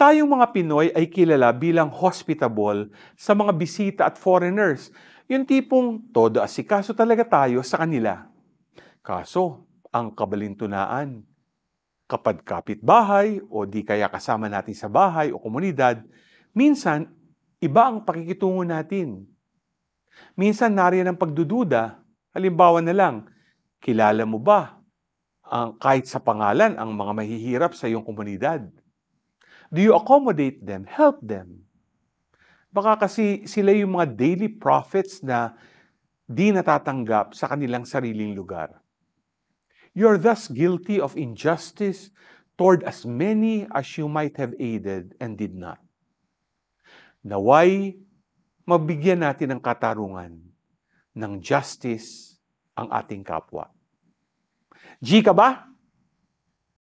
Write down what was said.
Tayong mga Pinoy ay kilala bilang hospitable sa mga bisita at foreigners. Yung tipong todo asikaso talaga tayo sa kanila. Kaso, ang kabalintunaan, kapag kapitbahay o di kaya kasama natin sa bahay o komunidad, minsan iba ang pakikitungo natin. Minsan nariyan ang pagdududa, halimbawa na lang, kilala mo ba ang kahit sa pangalan ang mga mahihirap sa iyong komunidad? Do you accommodate them? Help them. Baka kasi sila yung mga daily prophets na di natatanggap sa kanilang sariling lugar. You are thus guilty of injustice toward as many as you might have aided and did not. Naway, mabigyan natin ng katarungan ng justice ang ating kapwa. G ka ba?